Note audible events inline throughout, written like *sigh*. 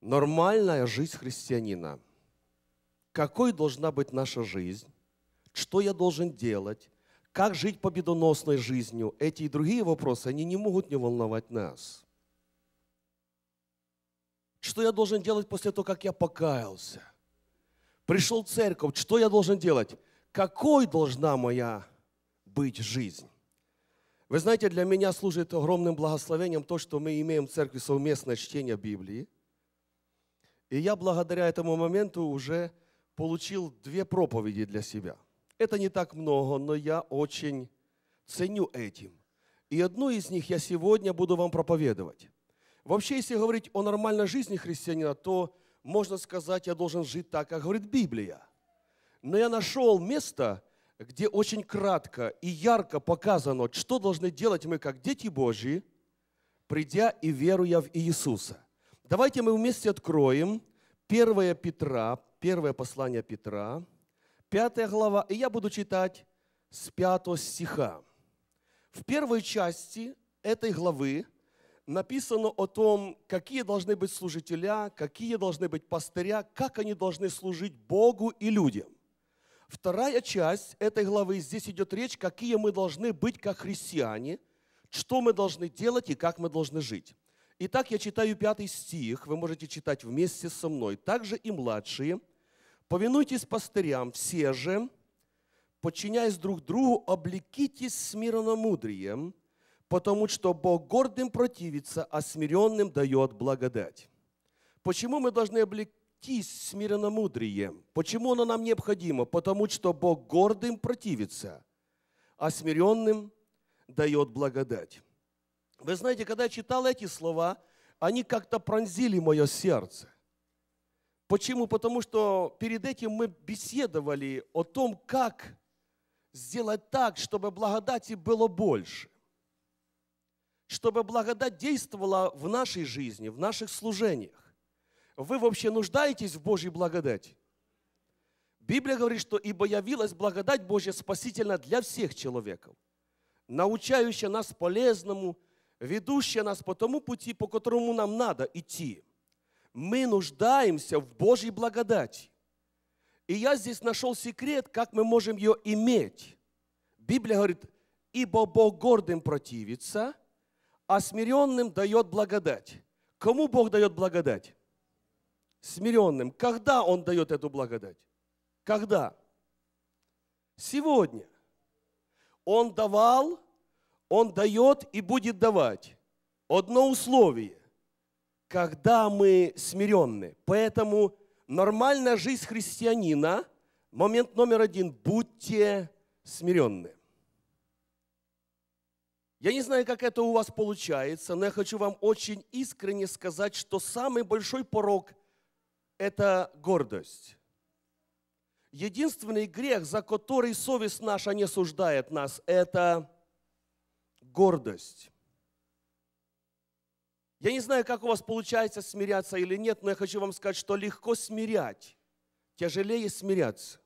Нормальная жизнь христианина. Какой должна быть наша жизнь? Что я должен делать? Как жить победоносной жизнью? Эти и другие вопросы, они не могут не волновать нас. Что я должен делать после того, как я покаялся? Пришел в церковь, что я должен делать? Какой должна моя быть жизнь? Вы знаете, для меня служит огромным благословением то, что мы имеем в церкви совместное чтение Библии. И я благодаря этому моменту уже получил две проповеди для себя. Это не так много, но я очень ценю этим. И одну из них я сегодня буду вам проповедовать. Вообще, если говорить о нормальной жизни христианина, то можно сказать, я должен жить так, как говорит Библия. Но я нашел место, где очень кратко и ярко показано, что должны делать мы, как дети Божьи, придя и веруя в Иисуса. Давайте мы вместе откроем 1 Петра, первое послание Петра, 5 глава, и я буду читать с 5 стиха. В первой части этой главы написано о том, какие должны быть служителя, какие должны быть пастыря, как они должны служить Богу и людям. Вторая часть этой главы, здесь идет речь, какие мы должны быть как христиане, что мы должны делать и как мы должны жить. Итак, я читаю пятый стих, вы можете читать вместе со мной. Также и младшие, повинуйтесь пастырям, все же, подчиняясь друг другу, облекитесь смиренно смиренномудрием, потому что Бог гордым противится, а смиренным дает благодать. Почему мы должны облектись смиренномудрием? Почему оно нам необходимо? Потому что Бог гордым противится, а смиренным дает благодать. Вы знаете, когда я читал эти слова, они как-то пронзили мое сердце. Почему? Потому что перед этим мы беседовали о том, как сделать так, чтобы благодати было больше. Чтобы благодать действовала в нашей жизни, в наших служениях. Вы вообще нуждаетесь в Божьей благодати? Библия говорит, что «Ибо явилась благодать Божья спасительна для всех человеков, научающая нас полезному ведущая нас по тому пути, по которому нам надо идти. Мы нуждаемся в Божьей благодати. И я здесь нашел секрет, как мы можем ее иметь. Библия говорит, ибо Бог гордым противится, а смиренным дает благодать. Кому Бог дает благодать? Смиренным. Когда Он дает эту благодать? Когда? Сегодня. Он давал он дает и будет давать. Одно условие. Когда мы смиренны. Поэтому нормальная жизнь христианина, момент номер один, будьте смиренны. Я не знаю, как это у вас получается, но я хочу вам очень искренне сказать, что самый большой порог – это гордость. Единственный грех, за который совесть наша не суждает нас, это гордость. Я не знаю, как у вас получается смиряться или нет, но я хочу вам сказать, что легко смирять, тяжелее смиряться.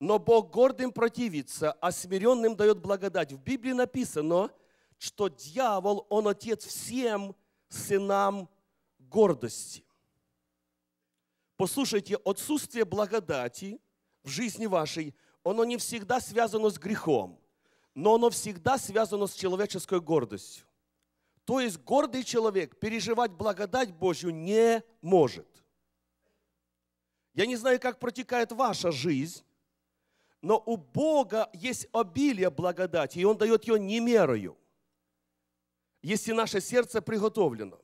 Но Бог гордым противится, а смиренным дает благодать. В Библии написано, что дьявол, он отец всем сынам гордости. Послушайте, отсутствие благодати в жизни вашей, оно не всегда связано с грехом – но оно всегда связано с человеческой гордостью. То есть гордый человек переживать благодать Божью не может. Я не знаю, как протекает ваша жизнь, но у Бога есть обилие благодати, и Он дает ее не мерою, если наше сердце приготовлено.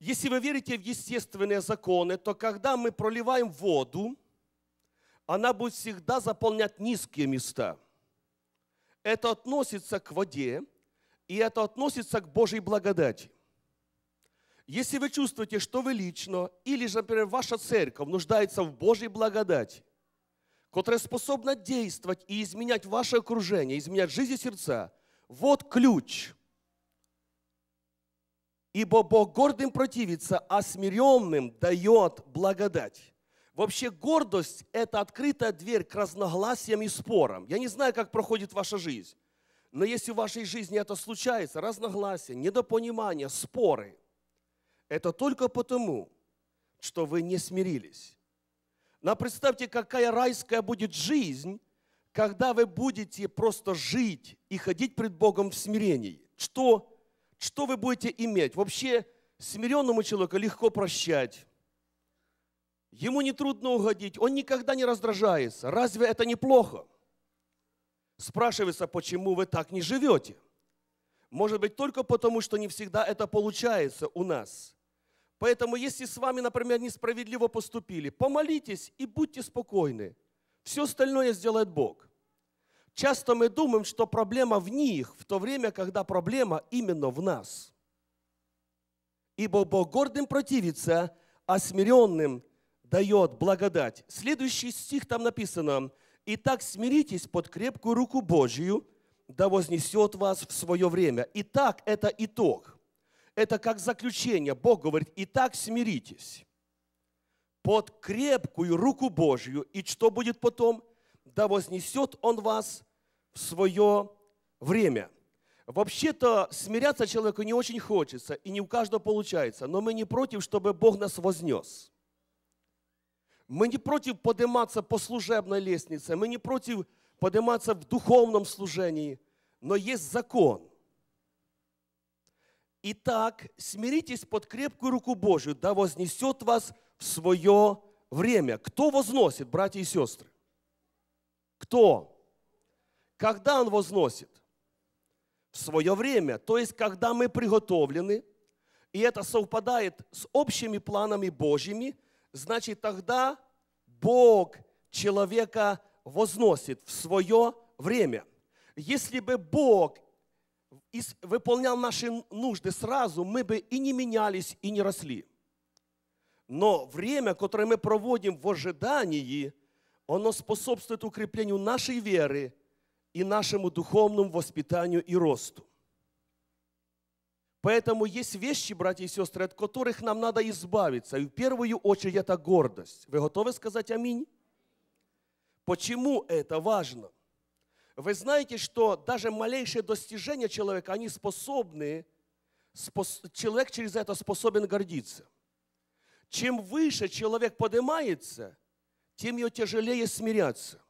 Если вы верите в естественные законы, то когда мы проливаем воду – она будет всегда заполнять низкие места. Это относится к воде, и это относится к Божьей благодати. Если вы чувствуете, что вы лично, или же, например, ваша церковь нуждается в Божьей благодати, которая способна действовать и изменять ваше окружение, изменять жизнь и сердца, вот ключ. Ибо Бог гордым противится, а смиренным дает благодать. Вообще гордость – это открытая дверь к разногласиям и спорам. Я не знаю, как проходит ваша жизнь, но если в вашей жизни это случается, разногласия, недопонимания, споры, это только потому, что вы не смирились. Но представьте, какая райская будет жизнь, когда вы будете просто жить и ходить пред Богом в смирении. Что, что вы будете иметь? Вообще смиренному человеку легко прощать, Ему нетрудно угодить, он никогда не раздражается. Разве это неплохо? Спрашивается, почему вы так не живете? Может быть, только потому, что не всегда это получается у нас. Поэтому, если с вами, например, несправедливо поступили, помолитесь и будьте спокойны. Все остальное сделает Бог. Часто мы думаем, что проблема в них, в то время, когда проблема именно в нас. Ибо Бог гордым противится, а смиренным дает благодать. Следующий стих там написано. «Итак, смиритесь под крепкую руку Божью, да вознесет вас в свое время». Итак, это итог. Это как заключение. Бог говорит, «Итак, смиритесь под крепкую руку Божью». И что будет потом? «Да вознесет Он вас в свое время». Вообще-то смиряться человеку не очень хочется, и не у каждого получается, но мы не против, чтобы Бог нас вознес – мы не против подниматься по служебной лестнице, мы не против подниматься в духовном служении, но есть закон. Итак, смиритесь под крепкую руку Божию, да вознесет вас в свое время. Кто возносит, братья и сестры? Кто? Когда он возносит? В свое время, то есть когда мы приготовлены, и это совпадает с общими планами Божьими – значит тогда Бог человека возносит в свое время. Если бы Бог выполнял наши нужды сразу, мы бы и не менялись, и не росли. Но время, которое мы проводим в ожидании, оно способствует укреплению нашей веры и нашему духовному воспитанию и росту. Поэтому есть вещи, братья и сестры, от которых нам надо избавиться. И в первую очередь это гордость. Вы готовы сказать аминь? Почему это важно? Вы знаете, что даже малейшие достижения человека, они способны, спос, человек через это способен гордиться. Чем выше человек поднимается, тем ее тяжелее смиряться.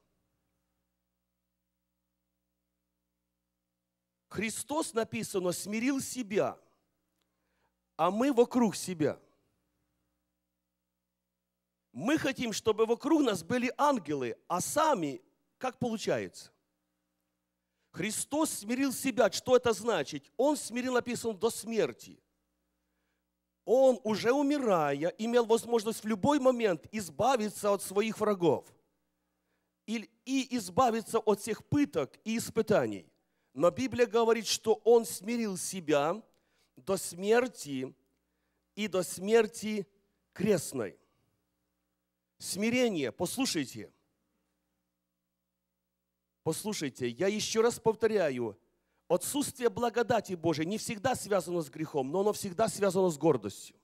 Христос, написано, смирил себя, а мы вокруг себя. Мы хотим, чтобы вокруг нас были ангелы, а сами, как получается? Христос смирил себя. Что это значит? Он смирил, написано, до смерти. Он, уже умирая, имел возможность в любой момент избавиться от своих врагов и избавиться от всех пыток и испытаний. Но Библия говорит, что он смирил себя до смерти и до смерти крестной. Смирение, послушайте. Послушайте, я еще раз повторяю, отсутствие благодати Божией не всегда связано с грехом, но оно всегда связано с гордостью.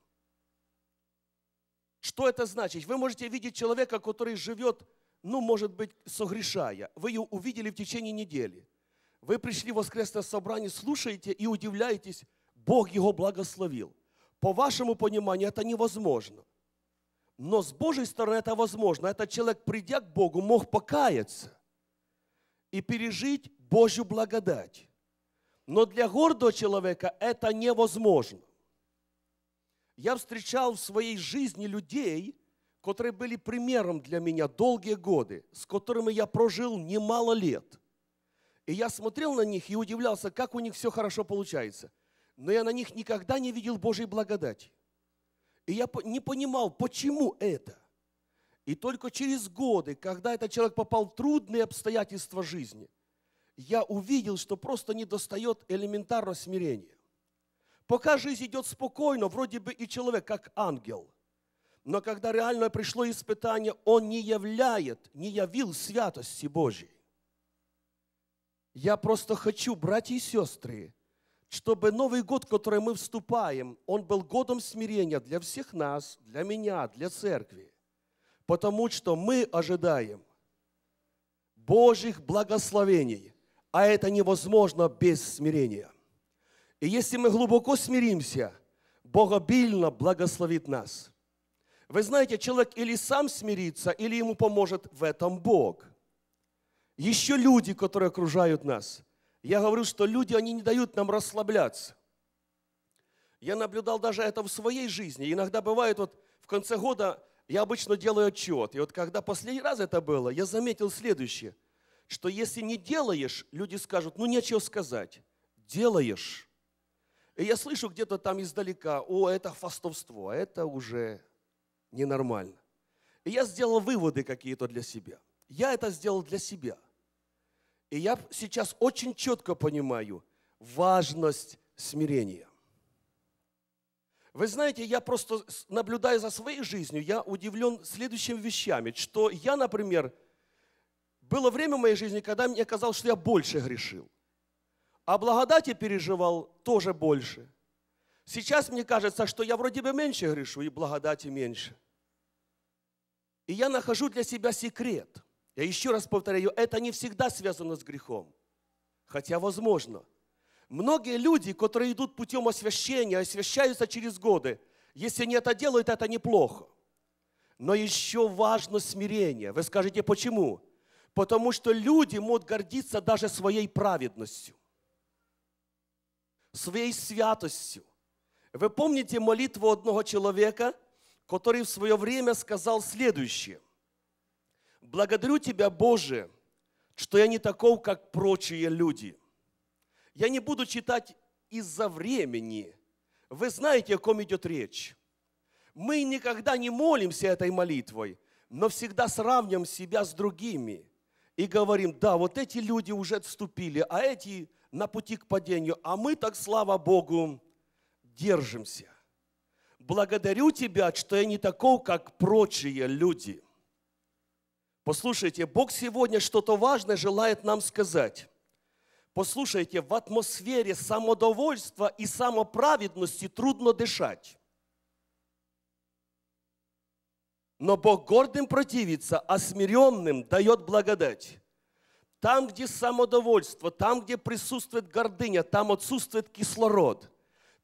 Что это значит? Вы можете видеть человека, который живет, ну, может быть, согрешая. Вы ее увидели в течение недели – вы пришли в воскресное собрание, слушаете и удивляетесь, Бог его благословил. По вашему пониманию это невозможно. Но с Божьей стороны это возможно. Этот человек, придя к Богу, мог покаяться и пережить Божью благодать. Но для гордого человека это невозможно. Я встречал в своей жизни людей, которые были примером для меня долгие годы, с которыми я прожил немало лет – и я смотрел на них и удивлялся, как у них все хорошо получается. Но я на них никогда не видел Божьей благодати. И я не понимал, почему это. И только через годы, когда этот человек попал в трудные обстоятельства жизни, я увидел, что просто не достает элементарно смирения. Пока жизнь идет спокойно, вроде бы и человек как ангел. Но когда реально пришло испытание, он не являет, не явил святости Божьей. Я просто хочу, братья и сестры, чтобы Новый год, в который мы вступаем, он был годом смирения для всех нас, для меня, для церкви. Потому что мы ожидаем Божьих благословений, а это невозможно без смирения. И если мы глубоко смиримся, Бог обильно благословит нас. Вы знаете, человек или сам смирится, или ему поможет в этом Бог – еще люди, которые окружают нас. Я говорю, что люди, они не дают нам расслабляться. Я наблюдал даже это в своей жизни. Иногда бывает, вот в конце года я обычно делаю отчет. И вот когда последний раз это было, я заметил следующее, что если не делаешь, люди скажут, ну нечего сказать. Делаешь. И я слышу где-то там издалека, о, это фастовство, это уже ненормально. И я сделал выводы какие-то для себя. Я это сделал для себя. И я сейчас очень четко понимаю важность смирения. Вы знаете, я просто, наблюдая за своей жизнью, я удивлен следующими вещами, что я, например, было время в моей жизни, когда мне казалось, что я больше грешил. А благодати переживал тоже больше. Сейчас мне кажется, что я вроде бы меньше грешу и благодати меньше. И я нахожу для себя секрет – я еще раз повторяю, это не всегда связано с грехом. Хотя возможно. Многие люди, которые идут путем освящения, освящаются через годы. Если они это делают, это неплохо. Но еще важно смирение. Вы скажете, почему? Потому что люди могут гордиться даже своей праведностью, своей святостью. Вы помните молитву одного человека, который в свое время сказал следующее. Благодарю Тебя, Боже, что я не таков, как прочие люди. Я не буду читать из-за времени. Вы знаете, о ком идет речь. Мы никогда не молимся этой молитвой, но всегда сравним себя с другими и говорим, да, вот эти люди уже отступили, а эти на пути к падению, а мы так, слава Богу, держимся. Благодарю Тебя, что я не таков, как прочие люди – Послушайте, Бог сегодня что-то важное желает нам сказать. Послушайте, в атмосфере самодовольства и самоправедности трудно дышать. Но Бог гордым противится, а смиренным дает благодать. Там, где самодовольство, там, где присутствует гордыня, там отсутствует кислород.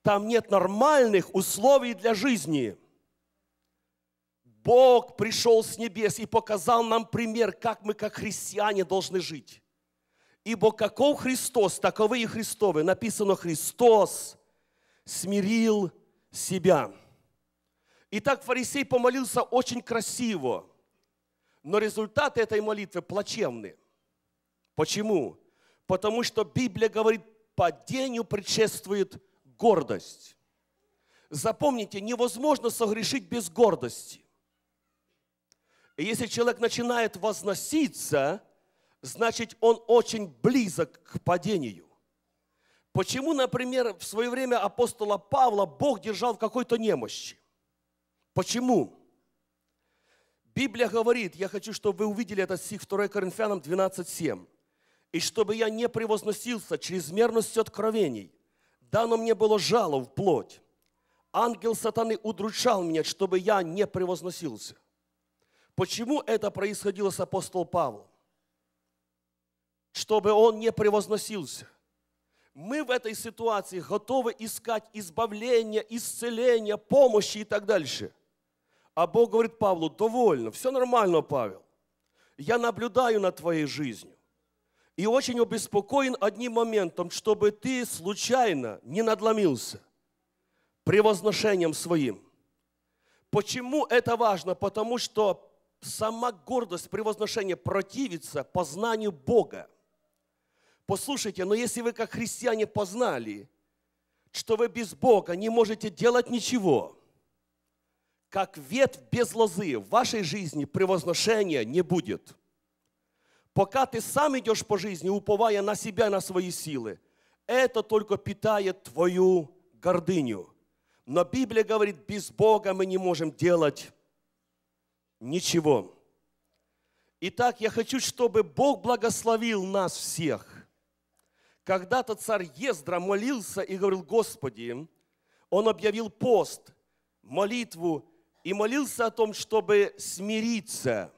Там нет нормальных условий для жизни – Бог пришел с небес и показал нам пример, как мы, как христиане, должны жить. Ибо каков Христос, таковы и Христовы. Написано, Христос смирил себя. Итак, фарисей помолился очень красиво, но результаты этой молитвы плачевны. Почему? Потому что Библия говорит, падению предшествует гордость. Запомните, невозможно согрешить без гордости. И если человек начинает возноситься, значит, он очень близок к падению. Почему, например, в свое время апостола Павла Бог держал в какой-то немощи? Почему? Библия говорит, я хочу, чтобы вы увидели этот стих 2 Коринфянам 12.7. «И чтобы я не превозносился чрезмерностью откровений, дано мне было жало в плоть. Ангел сатаны удручал меня, чтобы я не превозносился». Почему это происходило с апостолом Павлом? Чтобы он не превозносился. Мы в этой ситуации готовы искать избавления, исцеления, помощи и так дальше. А Бог говорит Павлу, довольно, все нормально, Павел. Я наблюдаю над твоей жизнью. И очень обеспокоен одним моментом, чтобы ты случайно не надломился превозношением своим. Почему это важно? Потому что сама гордость, превозношение противится познанию Бога. Послушайте, но если вы как христиане познали, что вы без Бога не можете делать ничего, как ветвь без лозы, в вашей жизни превозношения не будет. Пока ты сам идешь по жизни, уповая на себя, на свои силы, это только питает твою гордыню. Но Библия говорит, без Бога мы не можем делать ничего. Итак, я хочу, чтобы Бог благословил нас всех. Когда-то царь Ездра молился и говорил, Господи, он объявил пост, молитву и молился о том, чтобы смириться.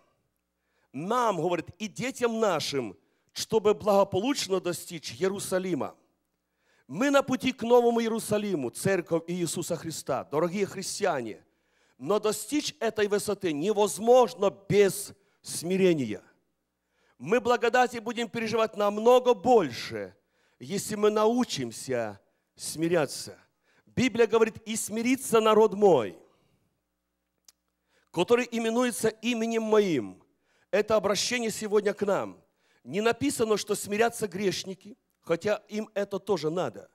Нам, говорит, и детям нашим, чтобы благополучно достичь Иерусалима. Мы на пути к Новому Иерусалиму, Церковь Иисуса Христа. Дорогие христиане – но достичь этой высоты невозможно без смирения. Мы благодати будем переживать намного больше, если мы научимся смиряться. Библия говорит, и смирится народ мой, который именуется именем моим. Это обращение сегодня к нам. Не написано, что смирятся грешники, хотя им это тоже надо.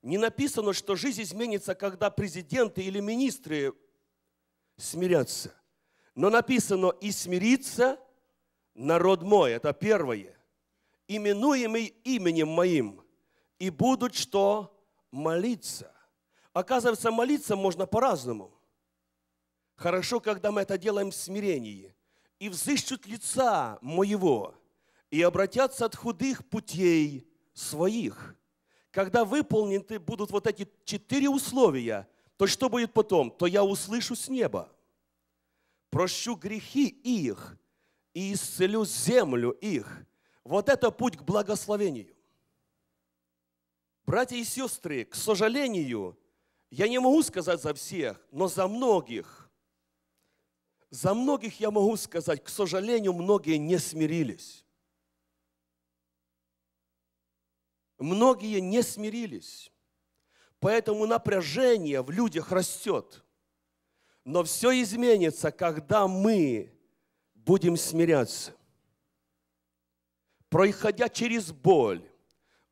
Не написано, что жизнь изменится, когда президенты или министры смиряться. Но написано «и смириться народ мой». Это первое. «Именуемый именем моим, и будут что? Молиться». Оказывается, молиться можно по-разному. Хорошо, когда мы это делаем в смирении. «И взыщут лица моего, и обратятся от худых путей своих». Когда выполнены будут вот эти четыре условия – то что будет потом? То я услышу с неба, прощу грехи их и исцелю землю их. Вот это путь к благословению. Братья и сестры, к сожалению, я не могу сказать за всех, но за многих. За многих я могу сказать, к сожалению, многие не смирились. Многие не смирились поэтому напряжение в людях растет. Но все изменится, когда мы будем смиряться. Проходя через боль,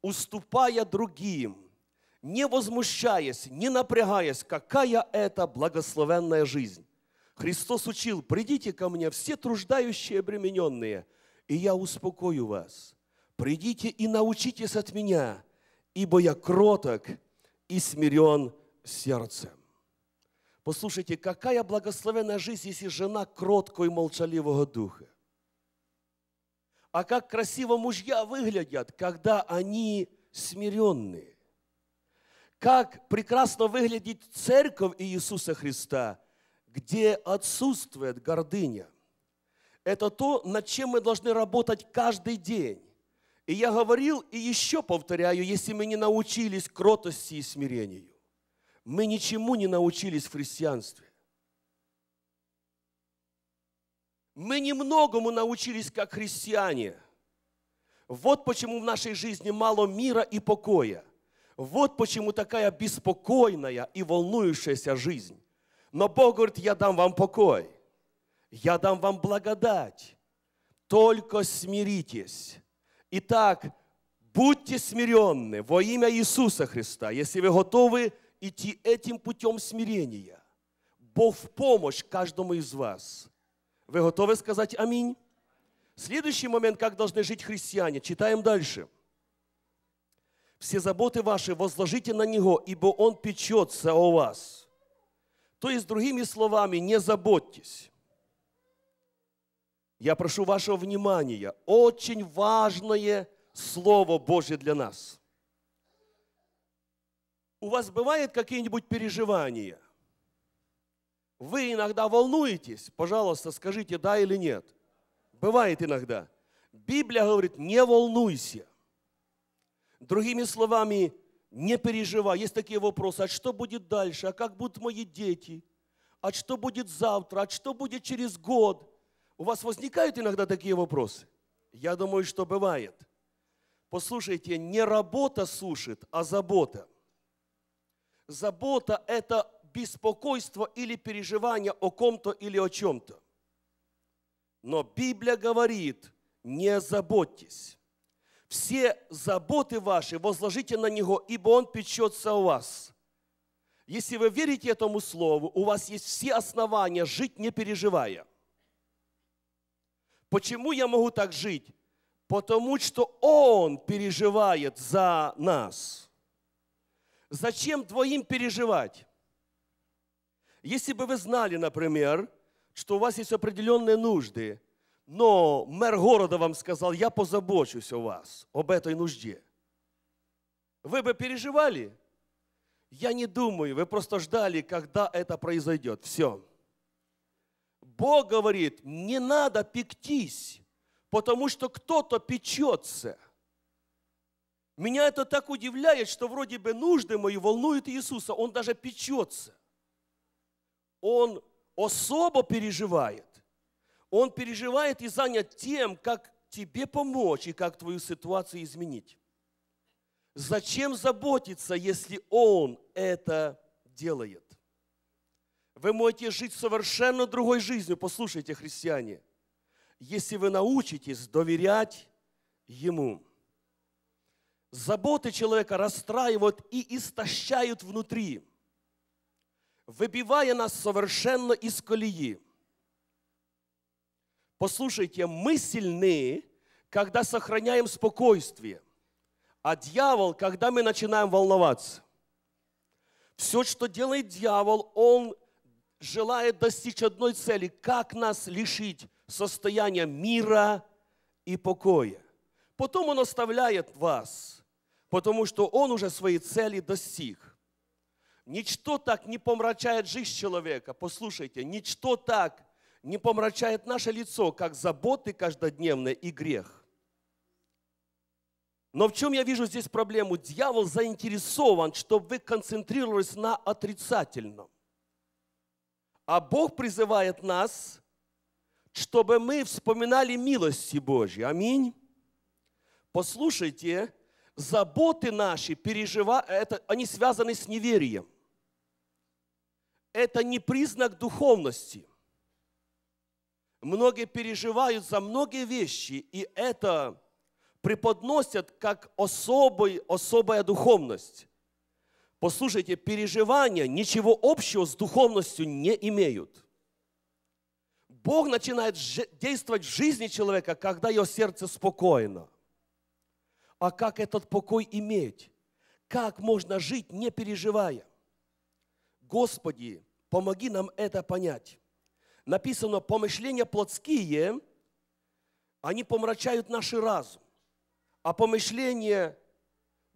уступая другим, не возмущаясь, не напрягаясь, какая это благословенная жизнь. Христос учил, придите ко мне все труждающие обремененные, и я успокою вас. Придите и научитесь от меня, ибо я кроток и смирен сердцем. Послушайте, какая благословенная жизнь, если жена кроткого и молчаливого духа. А как красиво мужья выглядят, когда они смиренные. Как прекрасно выглядит церковь Иисуса Христа, где отсутствует гордыня. Это то, над чем мы должны работать каждый день. И я говорил и еще повторяю, если мы не научились кротости и смирению, мы ничему не научились в христианстве. Мы немногому научились как христиане. Вот почему в нашей жизни мало мира и покоя. Вот почему такая беспокойная и волнующаяся жизнь. Но Бог говорит, я дам вам покой, я дам вам благодать. Только смиритесь Итак, будьте смиренны во имя Иисуса Христа, если вы готовы идти этим путем смирения. Бог в помощь каждому из вас. Вы готовы сказать аминь? Следующий момент, как должны жить христиане. Читаем дальше. Все заботы ваши возложите на Него, ибо Он печется о вас. То есть, другими словами, не заботьтесь я прошу вашего внимания. Очень важное Слово Божье для нас. У вас бывают какие-нибудь переживания? Вы иногда волнуетесь? Пожалуйста, скажите да или нет. Бывает иногда. Библия говорит, не волнуйся. Другими словами, не переживай. Есть такие вопросы, а что будет дальше? А как будут мои дети? А что будет завтра? А что будет через год? У вас возникают иногда такие вопросы? Я думаю, что бывает. Послушайте, не работа сушит, а забота. Забота – это беспокойство или переживание о ком-то или о чем-то. Но Библия говорит, не заботьтесь. Все заботы ваши возложите на Него, ибо Он печется о вас. Если вы верите этому слову, у вас есть все основания жить, не переживая – Почему я могу так жить? Потому что Он переживает за нас. Зачем двоим переживать? Если бы вы знали, например, что у вас есть определенные нужды, но мэр города вам сказал, я позабочусь о вас, об этой нужде. Вы бы переживали? Я не думаю, вы просто ждали, когда это произойдет. Все. Бог говорит, не надо пектись, потому что кто-то печется. Меня это так удивляет, что вроде бы нужды мои волнуют Иисуса, Он даже печется. Он особо переживает. Он переживает и занят тем, как тебе помочь и как твою ситуацию изменить. Зачем заботиться, если Он это делает? Вы можете жить совершенно другой жизнью. Послушайте, христиане, если вы научитесь доверять Ему. Заботы человека расстраивают и истощают внутри, выбивая нас совершенно из колеи. Послушайте, мы сильны, когда сохраняем спокойствие, а дьявол, когда мы начинаем волноваться. Все, что делает дьявол, он желает достичь одной цели, как нас лишить состояния мира и покоя. Потом он оставляет вас, потому что он уже свои цели достиг. Ничто так не помрачает жизнь человека, послушайте, ничто так не помрачает наше лицо, как заботы каждодневные и грех. Но в чем я вижу здесь проблему? Дьявол заинтересован, чтобы вы концентрировались на отрицательном. А Бог призывает нас, чтобы мы вспоминали милости Божьи. Аминь. Послушайте, заботы наши, пережива... это, они связаны с неверием. Это не признак духовности. Многие переживают за многие вещи, и это преподносят как особый, особая духовность. Послушайте, переживания ничего общего с духовностью не имеют. Бог начинает действовать в жизни человека, когда его сердце спокойно. А как этот покой иметь? Как можно жить, не переживая? Господи, помоги нам это понять. Написано, помышления плотские, они помрачают наш разум, а помышления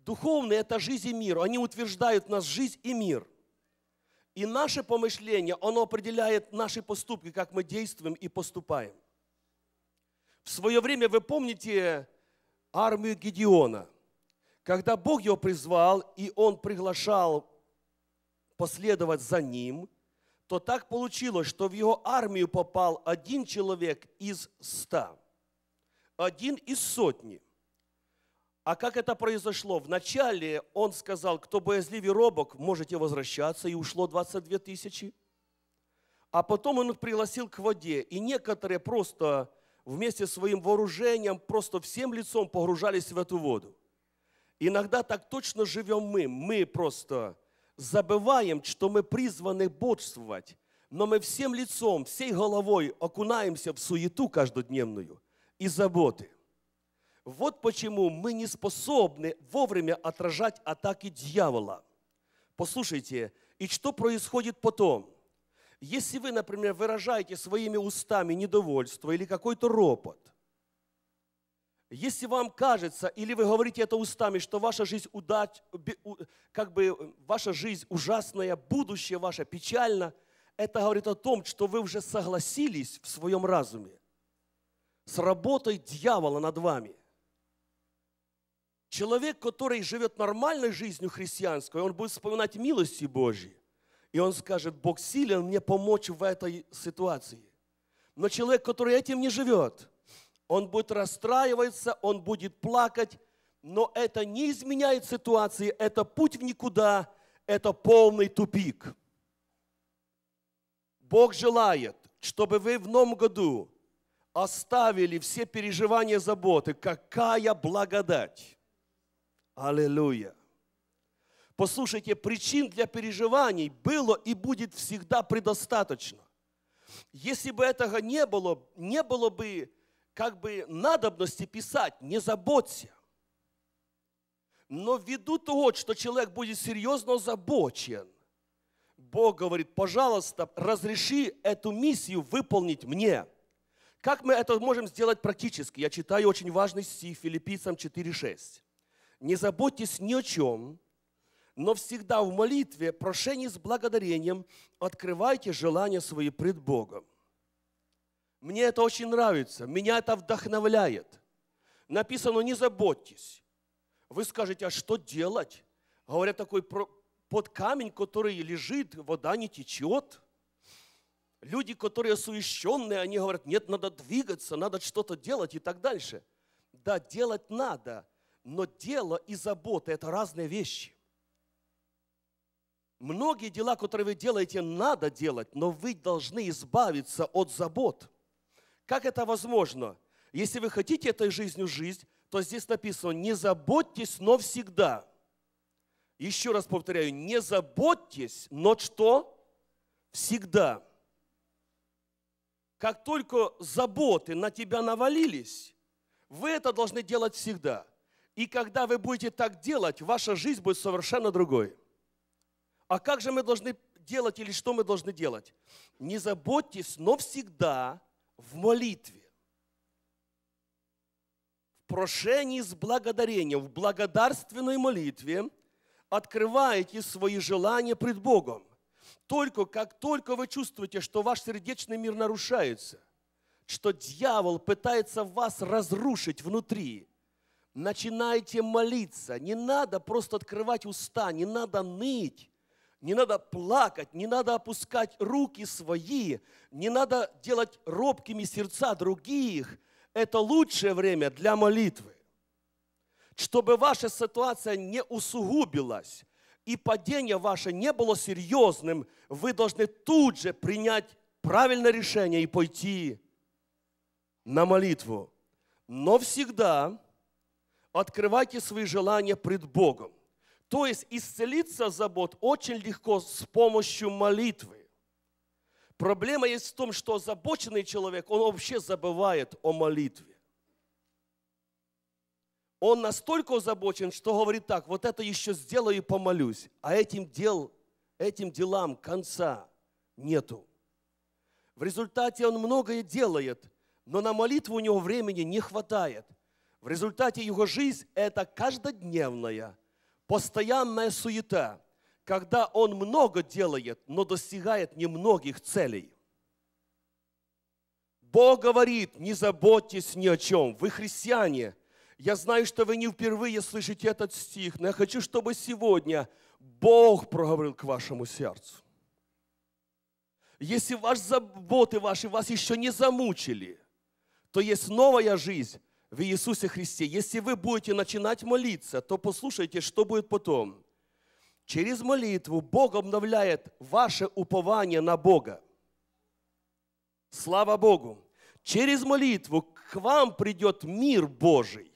Духовные – это жизнь и мир. Они утверждают нас жизнь и мир. И наше помышление, оно определяет наши поступки, как мы действуем и поступаем. В свое время, вы помните армию Гедеона, когда Бог его призвал, и он приглашал последовать за ним, то так получилось, что в его армию попал один человек из ста, один из сотни – а как это произошло? Вначале он сказал, кто боязлив и робок, можете возвращаться, и ушло 22 тысячи. А потом он пригласил к воде, и некоторые просто вместе с своим вооружением, просто всем лицом погружались в эту воду. Иногда так точно живем мы. Мы просто забываем, что мы призваны бодрствовать, но мы всем лицом, всей головой окунаемся в суету каждодневную и заботы. Вот почему мы не способны вовремя отражать атаки дьявола. Послушайте, и что происходит потом? Если вы, например, выражаете своими устами недовольство или какой-то ропот, если вам кажется, или вы говорите это устами, что ваша жизнь, удач, как бы, ваша жизнь ужасная, будущее ваше печально, это говорит о том, что вы уже согласились в своем разуме с работой дьявола над вами – Человек, который живет нормальной жизнью христианской, он будет вспоминать милости Божьи. И он скажет, Бог силен мне помочь в этой ситуации. Но человек, который этим не живет, он будет расстраиваться, он будет плакать, но это не изменяет ситуации, это путь в никуда, это полный тупик. Бог желает, чтобы вы в новом году оставили все переживания, заботы. Какая благодать! Аллилуйя. Послушайте, причин для переживаний было и будет всегда предостаточно. Если бы этого не было, не было бы как бы надобности писать, не заботься. Но ввиду того, что человек будет серьезно озабочен, Бог говорит, пожалуйста, разреши эту миссию выполнить мне. Как мы это можем сделать практически? Я читаю очень важный стих филиппийцам 4.6. Не заботьтесь ни о чем, но всегда в молитве, прошении с благодарением открывайте желания свои пред Богом. Мне это очень нравится, меня это вдохновляет. Написано, не заботьтесь. Вы скажете, а что делать? Говорят, такой под камень, который лежит, вода не течет. Люди, которые освященные, они говорят, нет, надо двигаться, надо что-то делать и так дальше. Да, делать надо – но дело и забота – это разные вещи. Многие дела, которые вы делаете, надо делать, но вы должны избавиться от забот. Как это возможно? Если вы хотите этой жизнью жизнь, то здесь написано «не заботьтесь, но всегда». Еще раз повторяю, не заботьтесь, но что? Всегда. Как только заботы на тебя навалились, вы это должны делать всегда – и когда вы будете так делать, ваша жизнь будет совершенно другой. А как же мы должны делать или что мы должны делать? Не заботьтесь, но всегда в молитве в прошении с благодарением, в благодарственной молитве открываете свои желания пред Богом. Только как только вы чувствуете, что ваш сердечный мир нарушается, что дьявол пытается вас разрушить внутри, начинайте молиться. Не надо просто открывать уста, не надо ныть, не надо плакать, не надо опускать руки свои, не надо делать робкими сердца других. Это лучшее время для молитвы, чтобы ваша ситуация не усугубилась и падение ваше не было серьезным, вы должны тут же принять правильное решение и пойти на молитву. Но всегда открывайте свои желания пред Богом. То есть исцелиться от забот очень легко с помощью молитвы. Проблема есть в том, что озабоченный человек, он вообще забывает о молитве. Он настолько озабочен, что говорит так, вот это еще сделаю и помолюсь, а этим, дел, этим делам конца нету. В результате он многое делает, но на молитву у него времени не хватает – в результате его жизнь – это каждодневная, постоянная суета, когда он много делает, но достигает немногих целей. Бог говорит, не заботьтесь ни о чем. Вы христиане. Я знаю, что вы не впервые слышите этот стих, но я хочу, чтобы сегодня Бог проговорил к вашему сердцу. Если ваши заботы ваши вас еще не замучили, то есть новая жизнь, в Иисусе Христе, если вы будете начинать молиться, то послушайте, что будет потом. Через молитву Бог обновляет ваше упование на Бога. Слава Богу! Через молитву к вам придет мир Божий.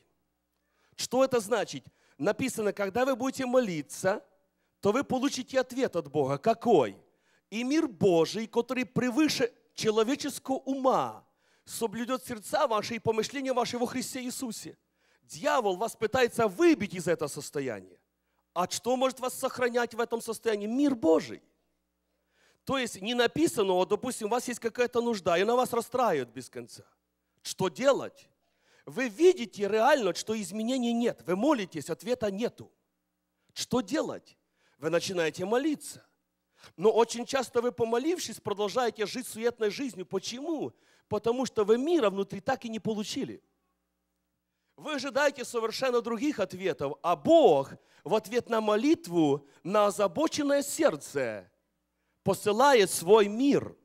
Что это значит? Написано, когда вы будете молиться, то вы получите ответ от Бога. Какой? И мир Божий, который превыше человеческого ума, соблюдет сердца ваши и помышления ваши во Христе Иисусе. Дьявол вас пытается выбить из этого состояния. А что может вас сохранять в этом состоянии? Мир Божий. То есть не написано, вот, допустим, у вас есть какая-то нужда, и она вас расстраивает без конца. Что делать? Вы видите реально, что изменений нет. Вы молитесь, ответа нету. Что делать? Вы начинаете молиться. Но очень часто вы, помолившись, продолжаете жить суетной жизнью. Почему? потому что вы мира внутри так и не получили. Вы ожидаете совершенно других ответов, а Бог в ответ на молитву, на озабоченное сердце посылает свой мир.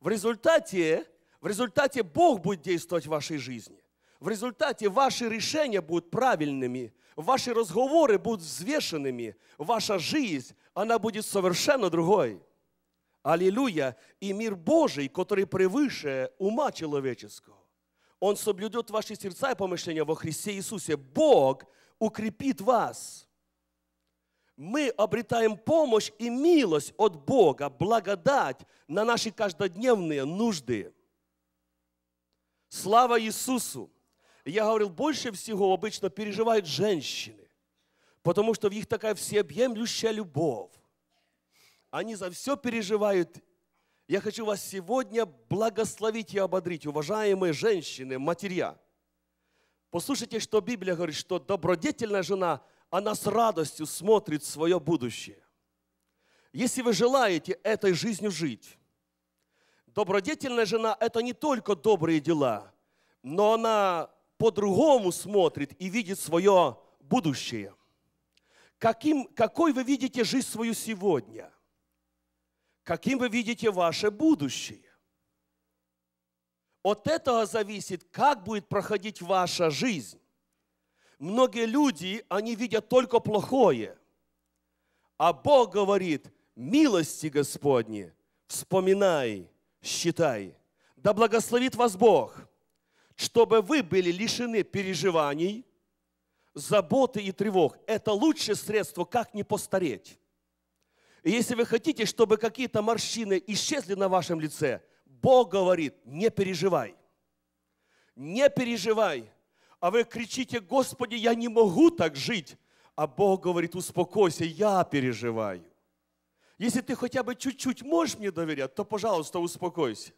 В результате, в результате Бог будет действовать в вашей жизни. В результате ваши решения будут правильными, ваши разговоры будут взвешенными, ваша жизнь, она будет совершенно другой. Аллилуйя! И мир Божий, который превыше ума человеческого, он соблюдет ваши сердца и помышления во Христе Иисусе. Бог укрепит вас. Мы обретаем помощь и милость от Бога, благодать на наши каждодневные нужды. Слава Иисусу! Я говорил, больше всего обычно переживают женщины, потому что в них такая всеобъемлющая любовь они за все переживают. Я хочу вас сегодня благословить и ободрить, уважаемые женщины, матеря. Послушайте, что Библия говорит, что добродетельная жена, она с радостью смотрит свое будущее. Если вы желаете этой жизнью жить, добродетельная жена – это не только добрые дела, но она по-другому смотрит и видит свое будущее. Каким, какой вы видите жизнь свою сегодня? каким вы видите ваше будущее. От этого зависит, как будет проходить ваша жизнь. Многие люди, они видят только плохое. А Бог говорит, милости Господни, вспоминай, считай. Да благословит вас Бог, чтобы вы были лишены переживаний, заботы и тревог. Это лучшее средство, как не постареть. И если вы хотите, чтобы какие-то морщины исчезли на вашем лице, Бог говорит, не переживай. Не переживай. А вы кричите, Господи, я не могу так жить. А Бог говорит, успокойся, я переживаю. Если ты хотя бы чуть-чуть можешь мне доверять, то, пожалуйста, успокойся.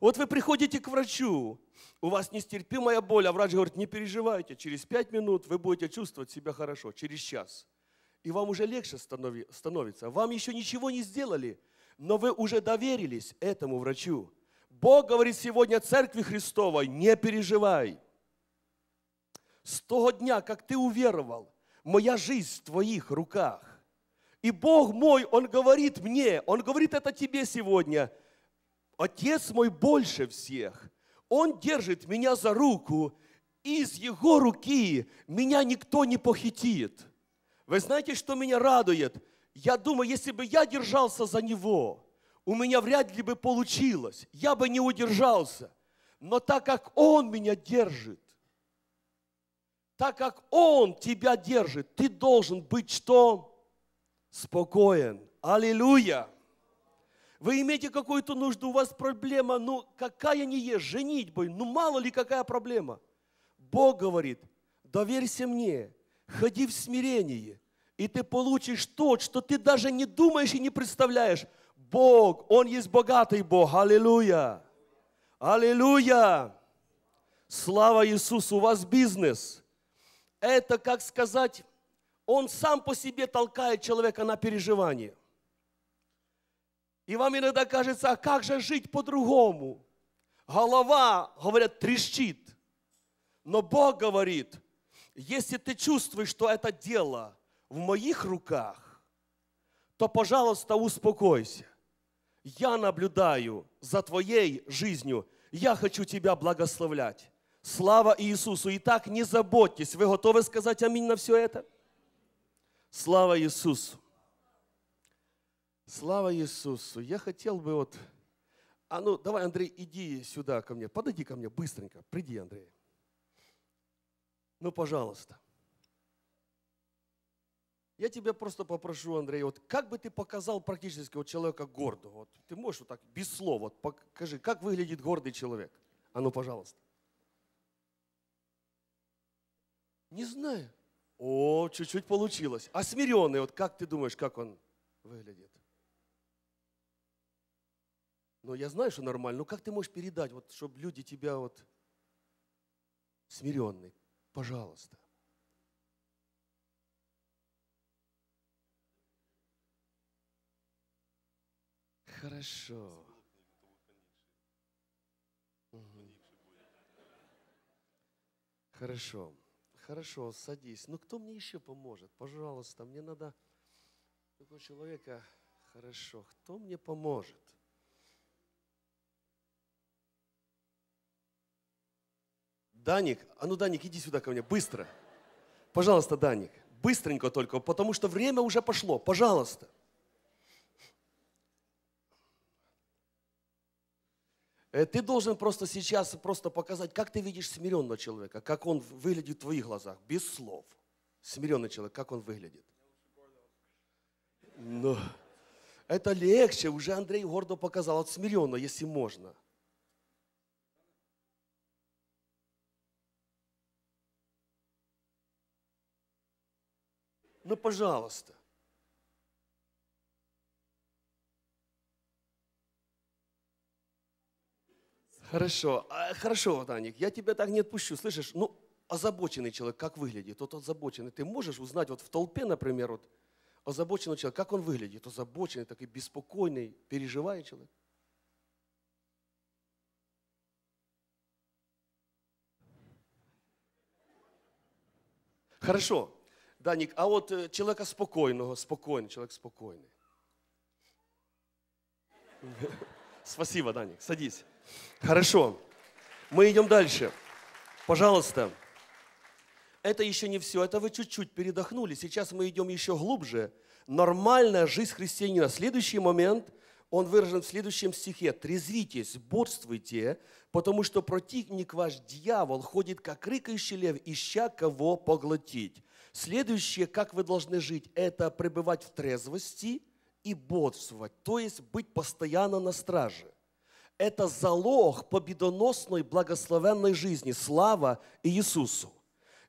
Вот вы приходите к врачу, у вас нестерпимая боль, а врач говорит, не переживайте, через пять минут вы будете чувствовать себя хорошо, через час – и вам уже легче станови, становится. Вам еще ничего не сделали, но вы уже доверились этому врачу. Бог говорит сегодня Церкви Христовой, не переживай. С того дня, как ты уверовал, моя жизнь в твоих руках. И Бог мой, Он говорит мне, Он говорит это тебе сегодня. Отец мой больше всех. Он держит меня за руку, и из Его руки меня никто не похитит. Вы знаете, что меня радует? Я думаю, если бы я держался за него, у меня вряд ли бы получилось. Я бы не удержался. Но так как он меня держит, так как он тебя держит, ты должен быть что? Спокоен. Аллилуйя. Вы имеете какую-то нужду, у вас проблема, ну какая не есть, женитьбой, ну мало ли какая проблема. Бог говорит, доверься мне, Ходи в смирении, и ты получишь то, что ты даже не думаешь и не представляешь. Бог, Он есть богатый Бог. Аллилуйя! Аллилуйя! Слава Иисусу! У вас бизнес. Это, как сказать, он сам по себе толкает человека на переживание. И вам иногда кажется, а как же жить по-другому? Голова, говорят, трещит. Но Бог говорит, если ты чувствуешь, что это дело в моих руках, то, пожалуйста, успокойся. Я наблюдаю за твоей жизнью. Я хочу тебя благословлять. Слава Иисусу! Итак, не заботьтесь. Вы готовы сказать аминь на все это? Слава Иисусу! Слава Иисусу! Я хотел бы вот... А ну, давай, Андрей, иди сюда ко мне. Подойди ко мне быстренько. Приди, Андрей. Ну, пожалуйста. Я тебя просто попрошу, Андрей, вот как бы ты показал практически вот человека гордого? Вот ты можешь вот так без слов, вот покажи, как выглядит гордый человек? А ну, пожалуйста. Не знаю. О, чуть-чуть получилось. А смиренный, вот как ты думаешь, как он выглядит? Ну, я знаю, что нормально, но ну, как ты можешь передать, вот, чтобы люди тебя вот смиренный? Пожалуйста. Хорошо. Хорошо. Хорошо, садись. Ну кто мне еще поможет? Пожалуйста, мне надо такого человека. Хорошо, кто мне поможет? Даник, а ну, Даник, иди сюда ко мне, быстро. Пожалуйста, Даник, быстренько только, потому что время уже пошло, пожалуйста. Э, ты должен просто сейчас просто показать, как ты видишь смиренного человека, как он выглядит в твоих глазах, без слов. Смиренный человек, как он выглядит. Но ну, это легче, уже Андрей гордо показал, от смиренного, если можно. Ну, пожалуйста. Хорошо, а, хорошо, вот, я тебя так не отпущу, слышишь? Ну, озабоченный человек, как выглядит? Вот озабоченный. Ты можешь узнать вот в толпе, например, вот озабоченного человека, как он выглядит? Озабоченный, такой беспокойный, переживает человек. Хорошо, да, Нік, а от э, чоловіка спокійного, спокійний, чоловік спокійний. *laughs* Спасибо, Даник, садись. Хорошо. Мы идем дальше. Пожалуйста. Это еще не все. Это вы чуть-чуть передохнули. Сейчас мы идем еще глубже. Нормальная жизнь христианина. Следующий момент, он выражен в следующем стихе. «Трезвитесь, борствуйте, потому что противник ваш, дьявол, ходит, как рыкающий лев, ища кого поглотить». Следующее, как вы должны жить, это пребывать в трезвости и бодрствовать, то есть быть постоянно на страже. Это залог победоносной благословенной жизни. Слава Иисусу!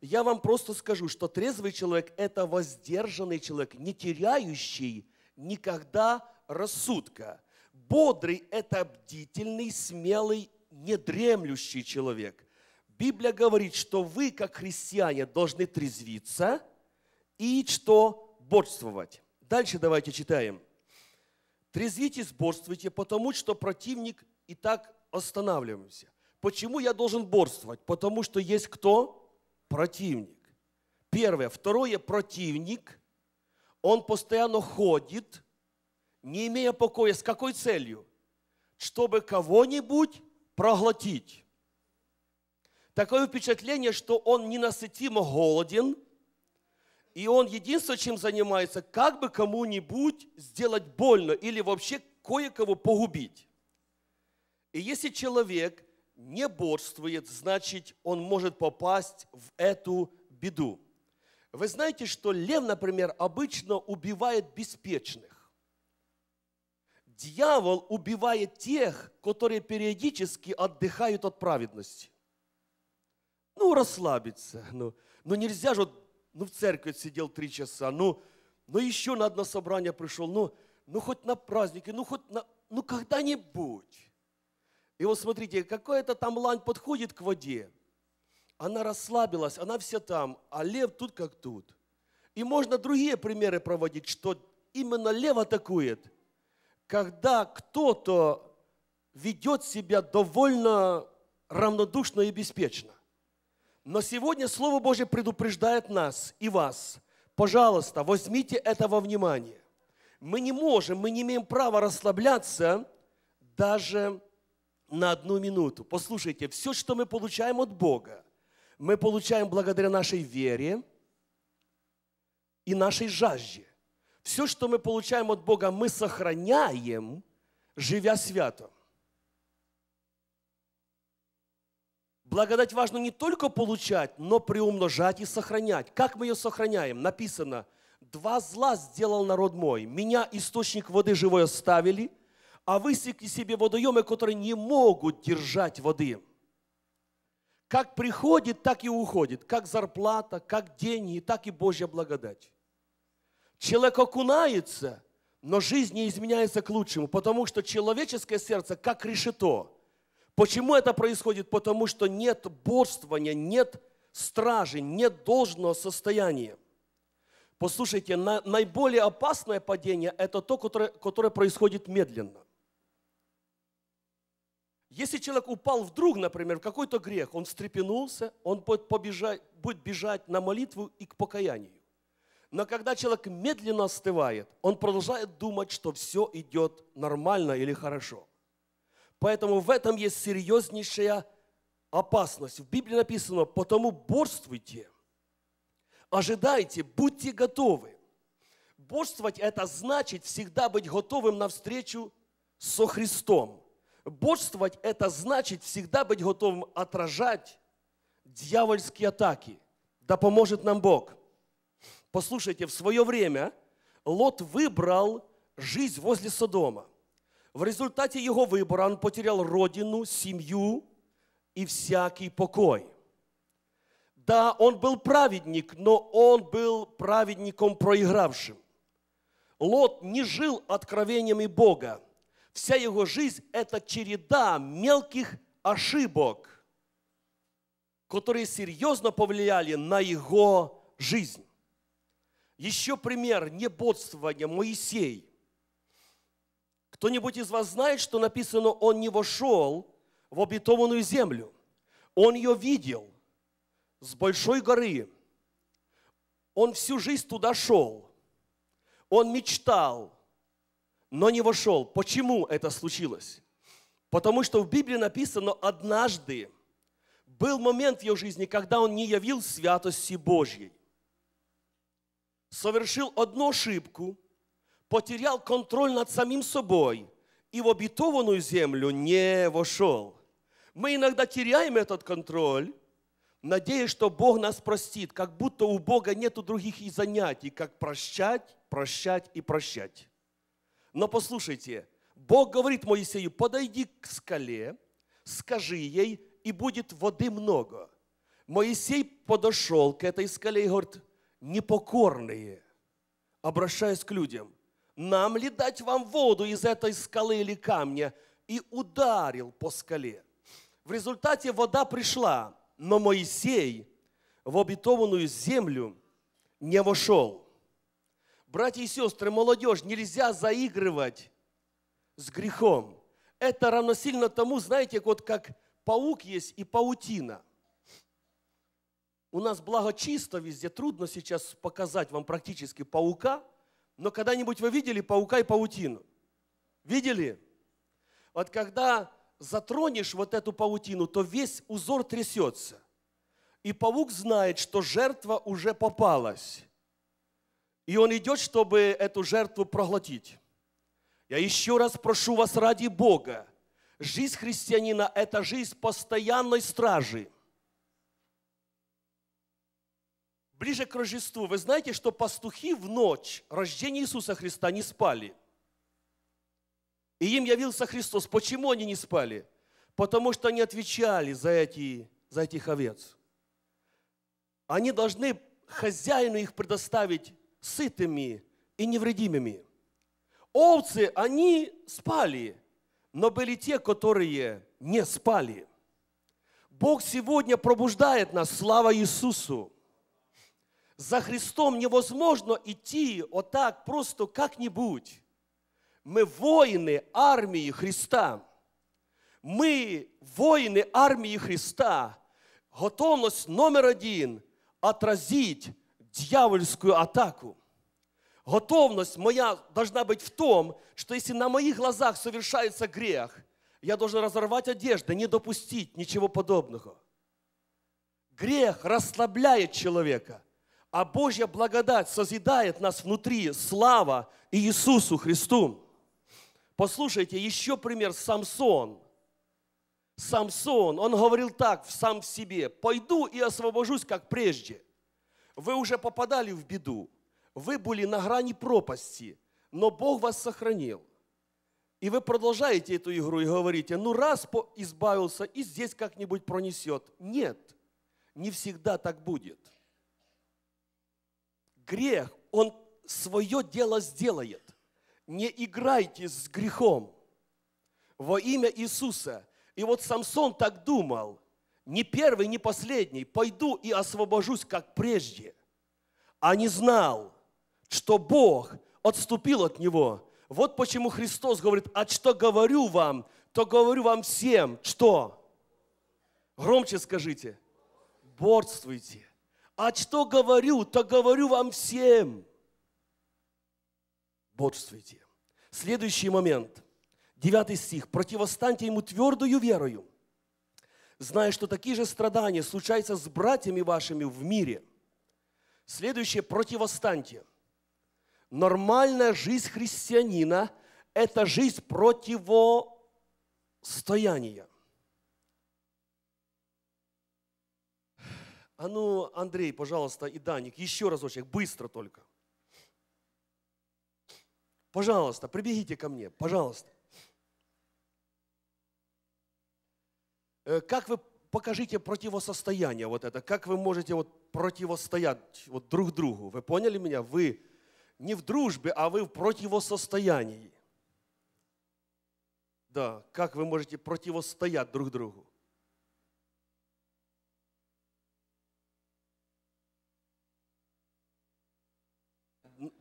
Я вам просто скажу, что трезвый человек – это воздержанный человек, не теряющий никогда рассудка. Бодрый – это бдительный, смелый, недремлющий человек. Библия говорит, что вы, как христиане, должны трезвиться и что борствовать. Дальше давайте читаем. Трезвитесь, борствуйте, потому что противник и так останавливаемся. Почему я должен борствовать? Потому что есть кто? Противник. Первое. Второе, противник. Он постоянно ходит, не имея покоя. С какой целью? Чтобы кого-нибудь проглотить такое впечатление, что он ненасытимо голоден, и он единственное, чем занимается, как бы кому-нибудь сделать больно или вообще кое-кого погубить. И если человек не борствует, значит, он может попасть в эту беду. Вы знаете, что лев, например, обычно убивает беспечных. Дьявол убивает тех, которые периодически отдыхают от праведности ну, расслабиться. Ну, ну нельзя же, вот, ну, в церкви сидел три часа, ну, ну, еще на одно собрание пришел, ну, ну, хоть на праздники, ну, хоть на, ну, когда-нибудь. И вот смотрите, какая-то там лань подходит к воде, она расслабилась, она вся там, а лев тут как тут. И можно другие примеры проводить, что именно лев атакует, когда кто-то ведет себя довольно равнодушно и беспечно. Но сегодня Слово Божье предупреждает нас и вас. Пожалуйста, возьмите это во внимание. Мы не можем, мы не имеем права расслабляться даже на одну минуту. Послушайте, все, что мы получаем от Бога, мы получаем благодаря нашей вере и нашей жажде. Все, что мы получаем от Бога, мы сохраняем, живя свято. Благодать важно не только получать, но приумножать и сохранять. Как мы ее сохраняем? Написано, два зла сделал народ мой. Меня источник воды живой оставили, а высекли себе водоемы, которые не могут держать воды. Как приходит, так и уходит. Как зарплата, как деньги, так и Божья благодать. Человек окунается, но жизнь не изменяется к лучшему, потому что человеческое сердце как решето – Почему это происходит? Потому что нет борствования, нет стражи, нет должного состояния. Послушайте, на, наиболее опасное падение – это то, которое, которое происходит медленно. Если человек упал вдруг, например, в какой-то грех, он встрепенулся, он будет, побежать, будет бежать на молитву и к покаянию. Но когда человек медленно остывает, он продолжает думать, что все идет нормально или хорошо. Поэтому в этом есть серьезнейшая опасность. В Библии написано, потому борствуйте, ожидайте, будьте готовы. Борствовать – это значит всегда быть готовым на встречу со Христом. Борствовать – это значит всегда быть готовым отражать дьявольские атаки. Да поможет нам Бог. Послушайте, в свое время Лот выбрал жизнь возле Содома – в результате его выбора он потерял родину, семью и всякий покой. Да, он был праведник, но он был праведником проигравшим. Лот не жил откровениями Бога. Вся его жизнь – это череда мелких ошибок, которые серьезно повлияли на его жизнь. Еще пример небодствования Моисей. Кто-нибудь из вас знает, что написано, он не вошел в обетованную землю. Он ее видел с большой горы. Он всю жизнь туда шел. Он мечтал, но не вошел. Почему это случилось? Потому что в Библии написано однажды, был момент в его жизни, когда он не явил святости Божьей. Совершил одну ошибку – потерял контроль над самим собой и в обетованную землю не вошел. Мы иногда теряем этот контроль, надеясь, что Бог нас простит, как будто у Бога нет других и занятий, как прощать, прощать и прощать. Но послушайте, Бог говорит Моисею, подойди к скале, скажи ей, и будет воды много. Моисей подошел к этой скале и говорит, непокорные, обращаясь к людям, нам ли дать вам воду из этой скалы или камня? И ударил по скале. В результате вода пришла, но Моисей в обетованную землю не вошел. Братья и сестры, молодежь, нельзя заигрывать с грехом. Это равносильно тому, знаете, вот как паук есть и паутина. У нас благо чисто везде, трудно сейчас показать вам практически паука – но когда-нибудь вы видели паука и паутину? Видели? Вот когда затронешь вот эту паутину, то весь узор трясется. И паук знает, что жертва уже попалась. И он идет, чтобы эту жертву проглотить. Я еще раз прошу вас ради Бога. Жизнь христианина – это жизнь постоянной стражи – ближе к Рождеству, вы знаете, что пастухи в ночь рождения Иисуса Христа не спали. И им явился Христос. Почему они не спали? Потому что они отвечали за, эти, за этих овец. Они должны хозяину их предоставить сытыми и невредимыми. Овцы, они спали, но были те, которые не спали. Бог сегодня пробуждает нас, слава Иисусу. За Христом невозможно идти вот так просто как-нибудь. Мы воины армии Христа. Мы воины армии Христа. Готовность номер один – отразить дьявольскую атаку. Готовность моя должна быть в том, что если на моих глазах совершается грех, я должен разорвать одежды, не допустить ничего подобного. Грех расслабляет человека – а Божья благодать созидает нас внутри. Слава Иисусу Христу. Послушайте, еще пример Самсон. Самсон, он говорил так в сам в себе, пойду и освобожусь, как прежде. Вы уже попадали в беду, вы были на грани пропасти, но Бог вас сохранил. И вы продолжаете эту игру и говорите, ну раз избавился, и здесь как-нибудь пронесет. Нет, не всегда так будет грех, он свое дело сделает. Не играйте с грехом во имя Иисуса. И вот Самсон так думал, не первый, не последний, пойду и освобожусь, как прежде. А не знал, что Бог отступил от него. Вот почему Христос говорит, а что говорю вам, то говорю вам всем, что? Громче скажите, борствуйте а что говорю, то говорю вам всем. Бодрствуйте. Следующий момент. Девятый стих. «Противостаньте ему твердую верою, зная, что такие же страдания случаются с братьями вашими в мире». Следующее. «Противостаньте». Нормальная жизнь христианина – это жизнь противостояния – А ну, Андрей, пожалуйста, и Даник, еще разочек, быстро только. Пожалуйста, прибегите ко мне, пожалуйста. Э, как вы покажите противосостояние вот это, как вы можете вот противостоять вот друг другу? Вы поняли меня? Вы не в дружбе, а вы в противосостоянии. Да, как вы можете противостоять друг другу?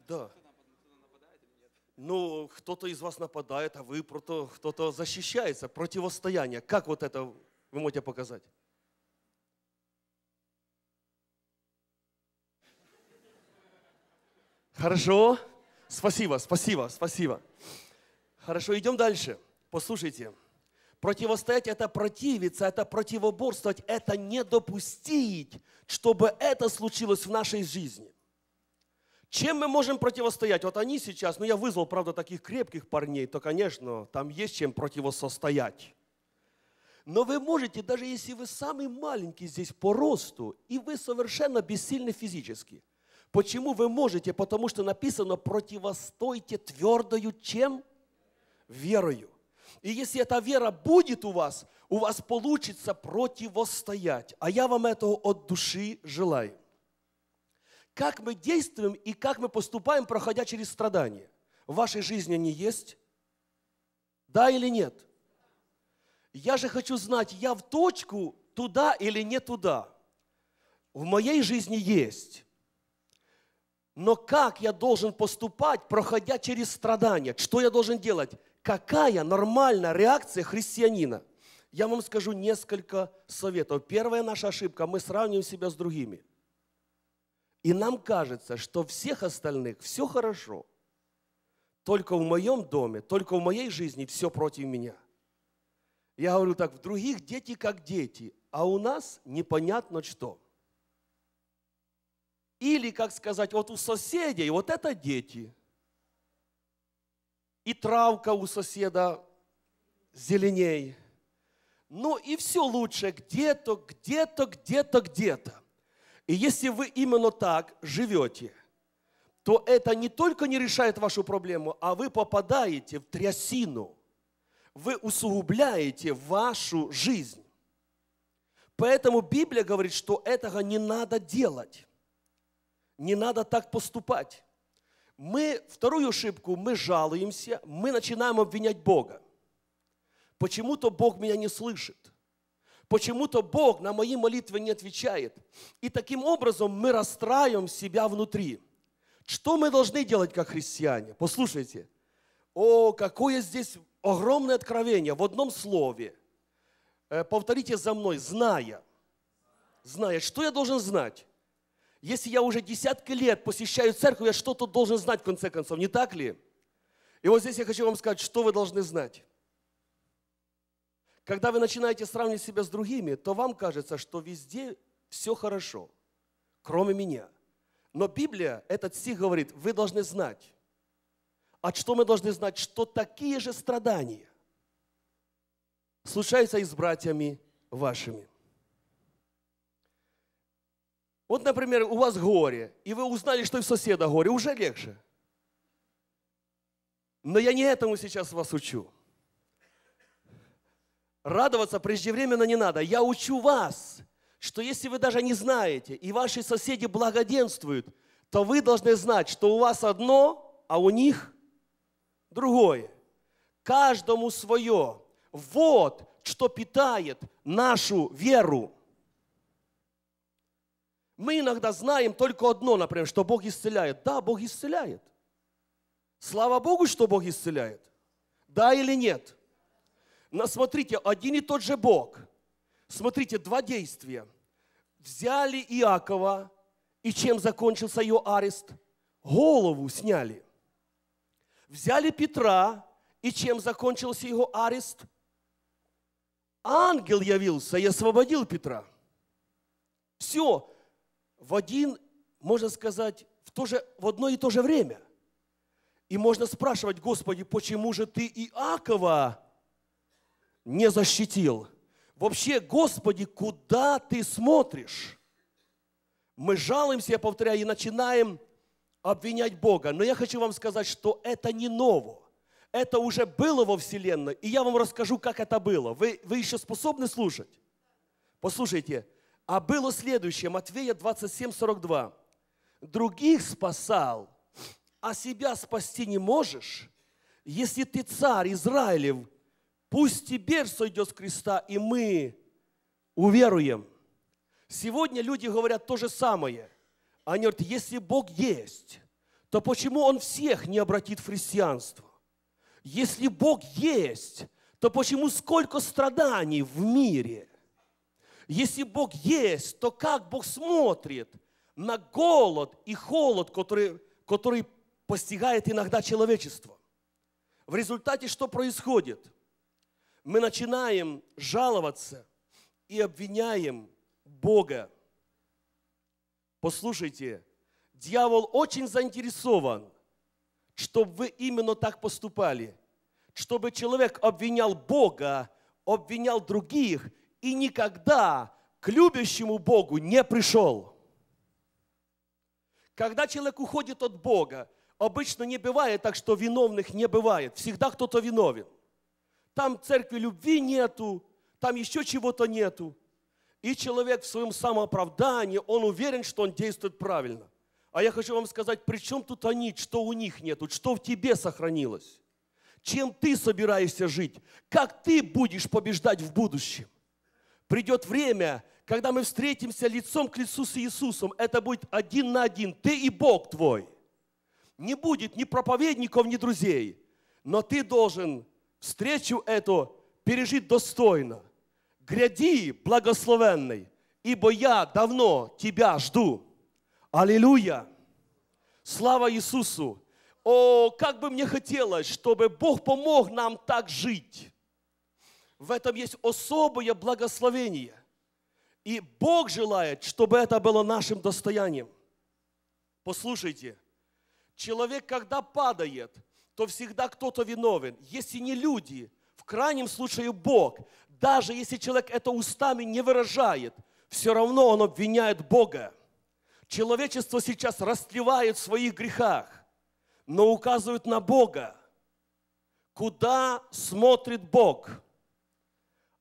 Да. Ну, кто-то из вас нападает, а вы кто-то защищается. Противостояние. Как вот это вы можете показать? Хорошо? Спасибо, спасибо, спасибо. Хорошо, идем дальше. Послушайте. Противостоять – это противиться, это противоборствовать, это не допустить, чтобы это случилось в нашей жизни. Чем мы можем противостоять? Вот они сейчас, ну я вызвал, правда, таких крепких парней, то, конечно, там есть чем противостоять. Но вы можете, даже если вы самый маленький здесь по росту, и вы совершенно бессильны физически. Почему вы можете? Потому что написано, противостойте твердою чем? Верою. И если эта вера будет у вас, у вас получится противостоять. А я вам этого от души желаю как мы действуем и как мы поступаем, проходя через страдания. В вашей жизни они есть? Да или нет? Я же хочу знать, я в точку туда или не туда. В моей жизни есть. Но как я должен поступать, проходя через страдания? Что я должен делать? Какая нормальная реакция христианина? Я вам скажу несколько советов. Первая наша ошибка, мы сравниваем себя с другими. И нам кажется, что всех остальных все хорошо. Только в моем доме, только в моей жизни все против меня. Я говорю так, в других дети как дети, а у нас непонятно что. Или, как сказать, вот у соседей вот это дети. И травка у соседа зеленей. Ну и все лучше где-то, где-то, где-то, где-то. И если вы именно так живете, то это не только не решает вашу проблему, а вы попадаете в трясину. Вы усугубляете вашу жизнь. Поэтому Библия говорит, что этого не надо делать. Не надо так поступать. Мы, вторую ошибку, мы жалуемся, мы начинаем обвинять Бога. Почему-то Бог меня не слышит. Почему-то Бог на мои молитвы не отвечает. И таким образом мы расстраиваем себя внутри. Что мы должны делать как христиане? Послушайте. О, какое здесь огромное откровение в одном слове. Э, повторите за мной, зная. Зная, что я должен знать? Если я уже десятки лет посещаю церковь, я что-то должен знать в конце концов, не так ли? И вот здесь я хочу вам сказать, что вы должны знать. Когда вы начинаете сравнивать себя с другими, то вам кажется, что везде все хорошо, кроме меня. Но Библия, этот стих говорит, вы должны знать. А что мы должны знать? Что такие же страдания случаются и с братьями вашими. Вот, например, у вас горе, и вы узнали, что и соседа горе, уже легче. Но я не этому сейчас вас учу. Радоваться преждевременно не надо. Я учу вас, что если вы даже не знаете, и ваши соседи благоденствуют, то вы должны знать, что у вас одно, а у них другое. Каждому свое. Вот что питает нашу веру. Мы иногда знаем только одно, например, что Бог исцеляет. Да, Бог исцеляет. Слава Богу, что Бог исцеляет. Да или нет? Но смотрите, один и тот же Бог. Смотрите, два действия. Взяли Иакова, и чем закончился ее арест? Голову сняли. Взяли Петра, и чем закончился его арест? Ангел явился и освободил Петра. Все в один, можно сказать, в, то же, в одно и то же время. И можно спрашивать, Господи, почему же ты Иакова не защитил. Вообще, Господи, куда ты смотришь? Мы жалуемся, я повторяю, и начинаем обвинять Бога. Но я хочу вам сказать, что это не ново. Это уже было во Вселенной. И я вам расскажу, как это было. Вы, вы еще способны слушать? Послушайте. А было следующее. Матвея 27, 42. Других спасал, а себя спасти не можешь. Если ты царь Израилев, Пусть теперь сойдет с креста, и мы уверуем. Сегодня люди говорят то же самое. Они говорят, если Бог есть, то почему Он всех не обратит в христианство? Если Бог есть, то почему сколько страданий в мире? Если Бог есть, то как Бог смотрит на голод и холод, который, который постигает иногда человечество? В результате что происходит – мы начинаем жаловаться и обвиняем Бога. Послушайте, дьявол очень заинтересован, чтобы вы именно так поступали, чтобы человек обвинял Бога, обвинял других и никогда к любящему Богу не пришел. Когда человек уходит от Бога, обычно не бывает так, что виновных не бывает. Всегда кто-то виновен там церкви любви нету, там еще чего-то нету. И человек в своем самооправдании, он уверен, что он действует правильно. А я хочу вам сказать, при чем тут они, что у них нету, что в тебе сохранилось? Чем ты собираешься жить? Как ты будешь побеждать в будущем? Придет время, когда мы встретимся лицом к лицу с Иисусом. Это будет один на один, ты и Бог твой. Не будет ни проповедников, ни друзей. Но ты должен встречу эту пережить достойно. Гряди, благословенный, ибо я давно тебя жду. Аллилуйя! Слава Иисусу! О, как бы мне хотелось, чтобы Бог помог нам так жить. В этом есть особое благословение. И Бог желает, чтобы это было нашим достоянием. Послушайте, человек, когда падает – то всегда кто-то виновен. Если не люди, в крайнем случае Бог, даже если человек это устами не выражает, все равно он обвиняет Бога. Человечество сейчас растлевает в своих грехах, но указывает на Бога. Куда смотрит Бог?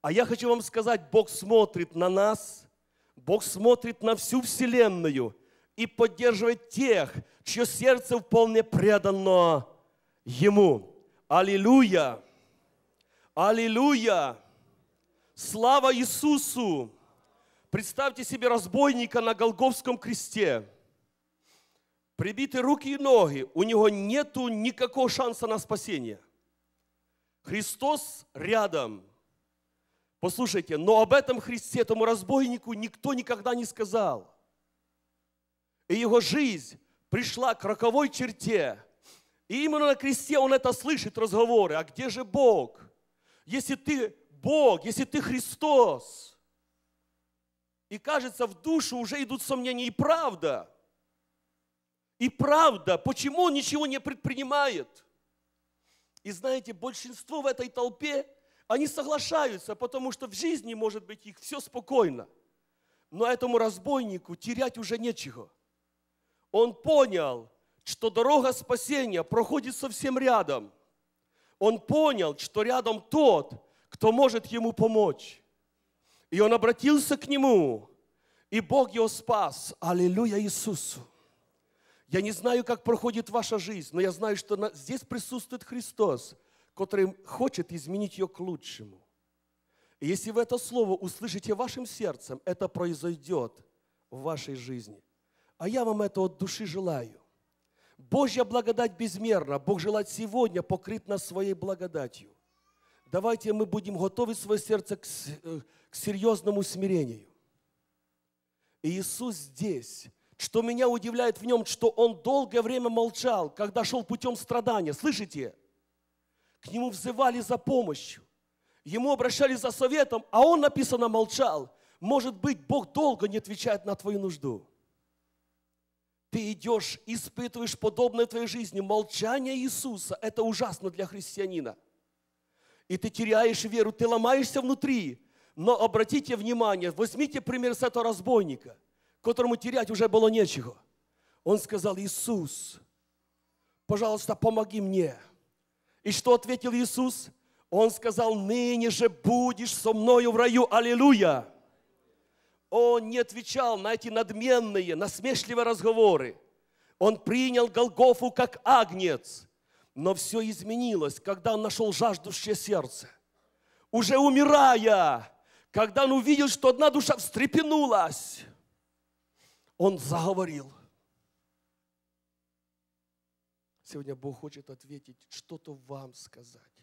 А я хочу вам сказать, Бог смотрит на нас, Бог смотрит на всю Вселенную и поддерживает тех, чье сердце вполне предано Ему. Аллилуйя! Аллилуйя! Слава Иисусу! Представьте себе разбойника на Голговском кресте. Прибиты руки и ноги. У него нету никакого шанса на спасение. Христос рядом. Послушайте, но об этом Христе, этому разбойнику никто никогда не сказал. И его жизнь пришла к роковой черте – и именно на кресте он это слышит, разговоры. А где же Бог? Если ты Бог, если ты Христос. И кажется, в душу уже идут сомнения. И правда. И правда. Почему он ничего не предпринимает? И знаете, большинство в этой толпе, они соглашаются, потому что в жизни, может быть, их все спокойно. Но этому разбойнику терять уже нечего. Он понял – что дорога спасения проходит совсем рядом. Он понял, что рядом тот, кто может ему помочь. И он обратился к нему, и Бог его спас. Аллилуйя Иисусу! Я не знаю, как проходит ваша жизнь, но я знаю, что здесь присутствует Христос, который хочет изменить ее к лучшему. И если вы это слово услышите вашим сердцем, это произойдет в вашей жизни. А я вам это от души желаю. Божья благодать безмерна. Бог желает сегодня покрыть нас своей благодатью. Давайте мы будем готовы свое сердце э, к, серьезному смирению. И Иисус здесь, что меня удивляет в нем, что он долгое время молчал, когда шел путем страдания. Слышите? К нему взывали за помощью. Ему обращались за советом, а он, написано, молчал. Может быть, Бог долго не отвечает на твою нужду ты идешь, испытываешь подобное в твоей жизни. Молчание Иисуса – это ужасно для христианина. И ты теряешь веру, ты ломаешься внутри. Но обратите внимание, возьмите пример с этого разбойника, которому терять уже было нечего. Он сказал, Иисус, пожалуйста, помоги мне. И что ответил Иисус? Он сказал, ныне же будешь со мною в раю. Аллилуйя! Он не отвечал на эти надменные, насмешливые разговоры. Он принял Голгофу как агнец. Но все изменилось, когда он нашел жаждущее сердце. Уже умирая, когда он увидел, что одна душа встрепенулась, он заговорил. Сегодня Бог хочет ответить, что-то вам сказать.